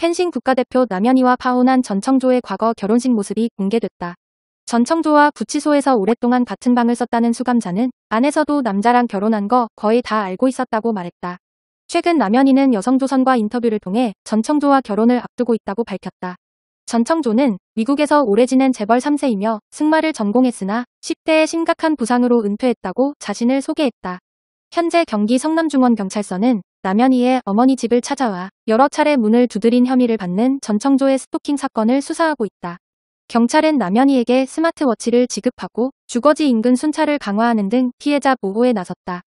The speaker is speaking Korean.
펜싱 국가대표 남현희와 파혼한 전청조의 과거 결혼식 모습이 공개됐다. 전청조와 구치소에서 오랫동안 같은 방을 썼다는 수감자는 안에서도 남자랑 결혼한 거 거의 다 알고 있었다고 말했다. 최근 남현희는 여성조선과 인터뷰를 통해 전청조와 결혼을 앞두고 있다고 밝혔다. 전청조는 미국에서 오래 지낸 재벌 3세이며 승마를 전공했으나 10대에 심각한 부상으로 은퇴했다고 자신을 소개했다. 현재 경기 성남중원경찰서는 남현희의 어머니 집을 찾아와 여러 차례 문을 두드린 혐의를 받는 전청조의 스토킹 사건을 수사하고 있다. 경찰은 남현희에게 스마트워치를 지급하고 주거지 인근 순찰을 강화하는 등 피해자 보호에 나섰다.